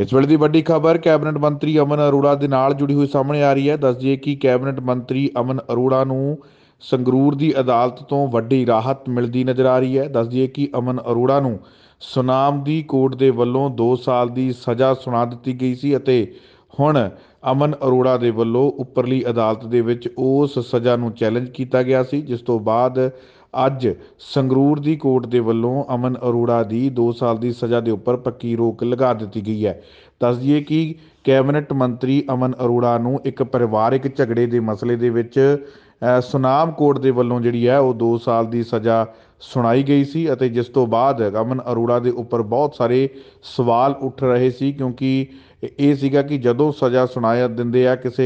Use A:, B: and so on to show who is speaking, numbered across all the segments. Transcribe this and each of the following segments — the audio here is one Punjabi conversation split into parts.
A: ਇਸ ਵੇਲੇ ਦੀ ਵੱਡੀ ਖਬਰ ਕੈਬਨਿਟ ਮੰਤਰੀ ਅਮਨ ਅਰੋੜਾ ਦੇ ਨਾਲ ਜੁੜੀ ਹੋਈ ਸਾਹਮਣੇ ਆ ਰਹੀ ਹੈ ਦੱਸ ਦਈਏ ਕਿ ਕੈਬਨਿਟ ਮੰਤਰੀ ਅਮਨ ਅਰੋੜਾ ਨੂੰ ਸੰਗਰੂਰ ਦੀ ਅਦਾਲਤ ਤੋਂ ਵੱਡੀ ਰਾਹਤ ਮਿਲਦੀ ਨਜ਼ਰ ਆ ਰਹੀ ਹੈ ਦੱਸ ਦਈਏ ਕਿ ਅਮਨ ਅਰੋੜਾ ਨੂੰ ਸੁਨਾਮ ਦੀ ਕੋਰਟ ਦੇ ਵੱਲੋਂ 2 ਸਾਲ ਦੀ ਸਜ਼ਾ ਸੁਣਾ ਦਿੱਤੀ ਗਈ ਸੀ ਅਤੇ ਹੁਣ ਅਮਨ ਅਰੋੜਾ ਦੇ ਵੱਲੋਂ ਉੱਪਰਲੀ ਅਦਾਲਤ ਦੇ ਵਿੱਚ ਉਸ ਸਜ਼ਾ ਨੂੰ ਚੈਲੰਜ ਕੀਤਾ ਗਿਆ ਸੀ ਜਿਸ ਤੋਂ ਬਾਅਦ ਅੱਜ ਸੰਗਰੂਰ ਦੀ ਕੋਰਟ ਦੇ ਵੱਲੋਂ ਅਮਨ ਅਰੋੜਾ ਦੀ 2 ਸਾਲ ਦੀ ਸਜ਼ਾ ਦੇ ਉੱਪਰ ਪੱਕੀ ਰੋਕ ਲਗਾ ਦਿੱਤੀ ਗਈ ਹੈ ਦੱਸ ਦਈਏ ਕਿ ਕੈਬਨਿਟ ਮੰਤਰੀ ਅਮਨ ਅਰੋੜਾ ਨੂੰ ਇੱਕ ਪਰਿਵਾਰਿਕ ਝਗੜੇ ਦੇ ਮਸਲੇ ਦੇ ਵਿੱਚ ਸੁਨਾਮ ਕੋਰਟ ਦੇ ਵੱਲੋਂ ਜਿਹੜੀ ਹੈ ਉਹ 2 ਸਾਲ ਦੀ ਸਜ਼ਾ ਸੁਣਾਈ ਗਈ ਸੀ ਅਤੇ ਜਿਸ ਤੋਂ ਬਾਅਦ ਅਮਨ ਅਰੋੜਾ ਦੇ ਉੱਪਰ ਬਹੁਤ ਸਾਰੇ ਸਵਾਲ ਉੱਠ ਰਹੇ ਸੀ ਕਿਉਂਕਿ ਇਹ ਸੀਗਾ ਕਿ ਜਦੋਂ ਸਜ਼ਾ ਸੁਣਾਇਆ ਦਿੰਦੇ ਆ ਕਿਸੇ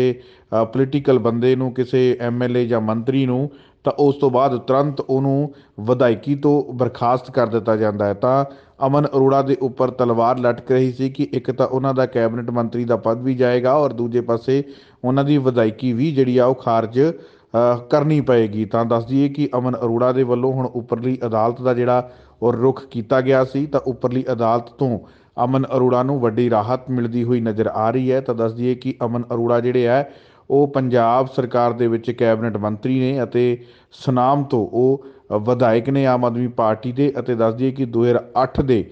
A: ਪੋਲੀਟੀਕਲ ਬੰਦੇ ਨੂੰ ਕਿਸੇ ਐਮਐਲਏ ਜਾਂ ਮੰਤਰੀ ਨੂੰ ਤਾਂ ਉਸ ਤੋਂ ਬਾਅਦ ਤੁਰੰਤ ਉਹਨੂੰ ਵਿਧਾਇਕੀ ਤੋਂ ਬਰਖਾਸਤ ਕਰ ਦਿੱਤਾ ਜਾਂਦਾ ਹੈ ਤਾਂ ਅਮਨ ਅਰੋੜਾ ਦੇ ਉੱਪਰ ਤਲਵਾਰ ਲਟਕ ਰਹੀ ਸੀ ਕਿ ਇੱਕ ਤਾਂ ਉਹਨਾਂ ਦਾ ਕੈਬਨਿਟ ਮੰਤਰੀ ਦਾ ਪਦ ਵੀ ਜਾਏਗਾ ਔਰ ਦੂਜੇ ਪਾਸੇ ਉਹਨਾਂ ਦੀ ਵਿਧਾਇਕੀ ਵੀ ਜਿਹੜੀ ਆ ਉਹ ਖਾਰਜ ਕਰਨੀ ਪਏਗੀ ਤਾਂ ਦੱਸ ਦਈਏ ਕਿ ਅਮਨ ਅਰੋੜਾ ਦੇ ਵੱਲੋਂ ਹੁਣ ਉੱਪਰਲੀ ਅਦਾਲਤ ਦਾ ਜਿਹੜਾ ਔਰ ਰੁਖ ਕੀਤਾ ਗਿਆ ਸੀ ਤਾਂ ਉੱਪਰਲੀ ਅਦਾਲਤ ਤੋਂ ਅਮਨ ਅਰੋੜਾ ਨੂੰ ਵੱਡੀ ਰਾਹਤ ਮਿਲਦੀ ਹੋਈ ਨਜ਼ਰ ਆ ਰਹੀ ਹੈ ਤਾਂ ਦੱਸ ਦਈਏ ਕਿ ਅਮਨ ਅਰੋੜਾ ਜਿਹੜੇ ਆ ਉਹ ਪੰਜਾਬ ਸਰਕਾਰ ਦੇ ਵਿੱਚ ਕੈਬਨਿਟ ਮੰਤਰੀ ਨੇ ਅਤੇ ਸੁਨਾਮ ਤੋਂ ਉਹ ਵਿਧਾਇਕ ਨੇ ਆਮ ਆਦਮੀ ਪਾਰਟੀ ਦੇ ਅਤੇ ਦੱਸ ਦਈਏ ਕਿ 2008 ਦੇ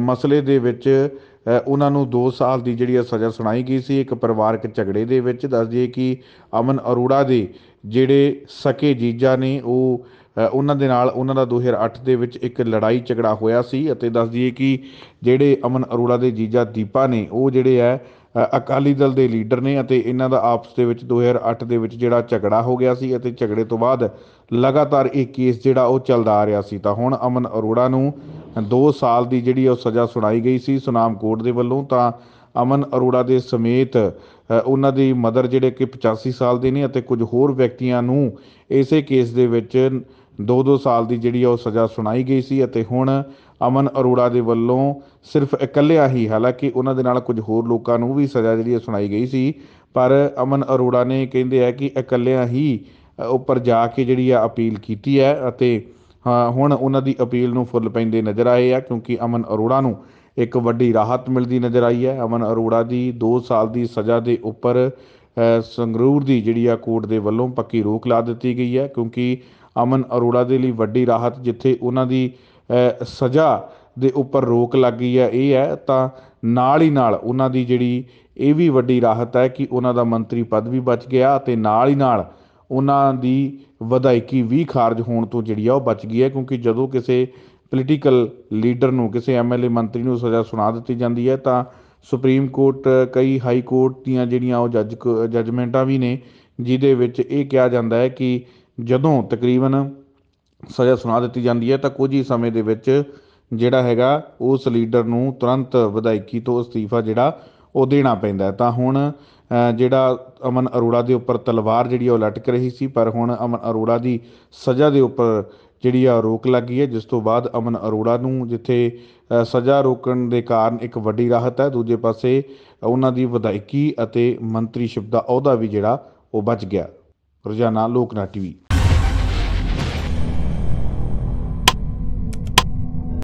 A: ਮਸਲੇ ਦੇ ਵਿੱਚ ਉਹਨਾਂ ਨੂੰ 2 ਸਾਲ ਦੀ ਜਿਹੜੀ ਸਜ਼ਾ ਸੁਣਾਈ ਗਈ ਸੀ ਇੱਕ ਪਰਿਵਾਰਕ ਝਗੜੇ ਦੇ ਵਿੱਚ ਦੱਸ ਦਈਏ ਕਿ ਅਮਨ ਅਰੋੜਾ ਦੇ ਜਿਹੜੇ ਸਕੇ ਜੀਜਾ ਨੇ ਉਹ ਉਹਨਾਂ ਦੇ ਨਾਲ ਉਹਨਾਂ ਦਾ 2008 ਦੇ ਵਿੱਚ ਇੱਕ ਲੜਾਈ ਝਗੜਾ ਹੋਇਆ ਸੀ ਅਤੇ ਦੱਸ ਦਈਏ ਕਿ ਜਿਹੜੇ ਅਮਨ ਅਰੋੜਾ ਦੇ ਜੀਜਾ ਦੀਪਾ ਨੇ ਉਹ ਜਿਹੜੇ ਹੈ ਅਕਾਲੀ ਦਲ ਦੇ ਲੀਡਰ ਨੇ ਅਤੇ ਇਹਨਾਂ ਦਾ ਆਪਸ ਦੇ ਵਿੱਚ 2008 ਦੇ ਵਿੱਚ ਜਿਹੜਾ ਝਗੜਾ ਹੋ ਗਿਆ ਸੀ ਅਤੇ ਝਗੜੇ ਤੋਂ ਬਾਅਦ ਲਗਾਤਾਰ ਇਹ ਕੇਸ ਜਿਹੜਾ ਉਹ ਚੱਲਦਾ ਆ ਰਿਹਾ ਸੀ ਤਾਂ ਹੁਣ ਅਮਨ ਅਰੋੜਾ ਨੂੰ 2 ਸਾਲ ਦੀ ਜਿਹੜੀ ਉਹ ਸਜ਼ਾ ਸੁਣਾਈ ਗਈ ਸੀ ਸੁਨਾਮ ਕੋਰਟ ਦੇ ਵੱਲੋਂ ਤਾਂ ਅਮਨ ਅਰੋੜਾ ਦੇ ਸਮੇਤ ਉਹਨਾਂ ਦੀ ਮਦਰ ਜਿਹੜੇ ਕਿ 85 ਸਾਲ ਦੇ ਨੇ ਅਤੇ ਕੁਝ ਹੋਰ ਵਿਅਕਤੀਆਂ ਨੂੰ ਇਸੇ ਕੇਸ ਦੇ ਵਿੱਚ 2-2 ਸਾਲ ਦੀ ਜਿਹੜੀ ਉਹ ਸਜ਼ਾ ਸੁਣਾਈ ਗਈ ਸੀ ਅਤੇ ਹੁਣ ਅਮਨ ਅਰੋੜਾ ਦੇ ਵੱਲੋਂ ਸਿਰਫ ਇਕੱਲਿਆ ਹੀ ਹਾਲਾਂਕਿ ਉਹਨਾਂ ਦੇ ਨਾਲ ਕੁਝ ਹੋਰ ਲੋਕਾਂ ਨੂੰ ਵੀ ਸਜ਼ਾ ਜਿਹੜੀ ਸੁਣਾਈ ਗਈ ਸੀ ਪਰ ਅਮਨ ਅਰੋੜਾ ਨੇ ਕਹਿੰਦੇ ਆ ਕਿ ਇਕੱਲਿਆਂ ਹੀ ਉੱਪਰ ਜਾ ਕੇ ਜਿਹੜੀ ਆ ਅਪੀਲ ਕੀਤੀ ਹੈ ਅਤੇ ਹੁਣ ਉਹਨਾਂ ਦੀ ਅਪੀਲ ਨੂੰ ਫੁੱਲ ਪੈਂਦੇ ਨਜ਼ਰ ਆਏ ਆ ਕਿਉਂਕਿ ਅਮਨ ਅਰੋੜਾ ਨੂੰ ਇੱਕ ਵੱਡੀ ਰਾਹਤ ਮਿਲਦੀ ਨਜ਼ਰ ਆਈ ਹੈ ਅਮਨ ਅਰੋੜਾ ਦੀ 2 ਸਾਲ ਦੀ ਸਜ਼ਾ ਦੇ ਉੱਪਰ ਸੰਗਰੂਰ ਦੀ ਜਿਹੜੀ ਆ ਕੋਰਟ ਦੇ ਵੱਲੋਂ ਪੱਕੀ ਰੋਕ ਲਾ ਦਿੱਤੀ ਗਈ ਹੈ ਕਿਉਂਕਿ ਅਮਨ ਅਰੋੜਾ ਦੇ ਲਈ ਵੱਡੀ ਰਾਹਤ ਜਿੱਥੇ ਉਹਨਾਂ ਦੀ ਸਜ਼ਾ ਦੇ ਉੱਪਰ ਰੋਕ ਲੱਗ ਗਈ ਹੈ ਇਹ ਹੈ ਤਾਂ ਨਾਲ ਹੀ ਨਾਲ ਉਹਨਾਂ ਦੀ ਜਿਹੜੀ ਇਹ ਵੀ ਵੱਡੀ ਰਾਹਤ ਹੈ ਕਿ ਉਹਨਾਂ ਦਾ ਮੰਤਰੀ ਪਦ ਵੀ ਬਚ ਗਿਆ ਅਤੇ ਨਾਲ ਹੀ ਨਾਲ ਉਹਨਾਂ ਦੀ ਵਿਧਾਇਕੀ ਵੀ ਖਾਰਜ ਹੋਣ ਤੋਂ ਜਿਹੜੀ ਆ ਉਹ ਬਚ ਗਈ ਹੈ ਕਿਉਂਕਿ ਜਦੋਂ ਕਿਸੇ ਪੋਲੀਟੀਕਲ ਲੀਡਰ ਨੂੰ ਕਿਸੇ ਐਮਐਲਏ ਮੰਤਰੀ ਨੂੰ ਸਜ਼ਾ ਸੁਣਾ ਦਿੱਤੀ ਜਾਂਦੀ ਹੈ ਤਾਂ ਸੁਪਰੀਮ ਕੋਰਟ ਕਈ ਹਾਈ ਕੋਰਟ ਦੀਆਂ ਜਿਹੜੀਆਂ ਉਹ ਜੱਜ ਜਜਮੈਂਟਾਂ ਵੀ ਨੇ ਜਿਹਦੇ ਵਿੱਚ ਇਹ ਕਿਹਾ ਜਾਂਦਾ ਹੈ ਕਿ ਜਦੋਂ ਤਕਰੀਬਨ ਸਜ਼ਾ ਸੁਣਾ ਦਿੱਤੀ ਜਾਂਦੀ ਹੈ ਤਾਂ ਕੁਝ ਹੀ ਸਮੇਂ ਦੇ ਵਿੱਚ ਜਿਹੜਾ ਹੈਗਾ ਉਸ ਲੀਡਰ ਨੂੰ ਤੁਰੰਤ ਵਿਧਾਇਕੀ ਤੋਂ ਅਸਤੀਫਾ ਜਿਹੜਾ ਉਹ ਦੇਣਾ ਪੈਂਦਾ ਤਾਂ ਹੁਣ ਜਿਹੜਾ ਅਮਨ ਅਰੋੜਾ ਦੇ ਉੱਪਰ ਤਲਵਾਰ ਜਿਹੜੀ ਉਹ ਲਟਕ ਰਹੀ ਸੀ ਪਰ ਹੁਣ ਅਮਨ ਅਰੋੜਾ ਦੀ ਸਜ਼ਾ ਦੇ ਉੱਪਰ ਜਿਹੜੀ ਆ ਰੋਕ ਲੱਗੀ ਹੈ ਜਿਸ ਤੋਂ ਬਾਅਦ ਅਮਨ ਅਰੋੜਾ ਨੂੰ ਜਿੱਥੇ ਸਜ਼ਾ ਰੋਕਣ ਦੇ ਕਾਰਨ ਇੱਕ ਵੱਡੀ ਰਾਹਤ ਹੈ ਦੂਜੇ ਪਾਸੇ ਉਹਨਾਂ ਦੀ ਵਿਧਾਇਕੀ ਅਤੇ ਮੰਤਰੀਸ਼ਿਪ ਦਾ ਅਹੁਦਾ ਵੀ ਜਿਹੜਾ ਉਹ ਬਚ ਗਿਆ ਰੋਜ਼ਾਨਾ ਲੋਕਨਾ ਟੀਵੀ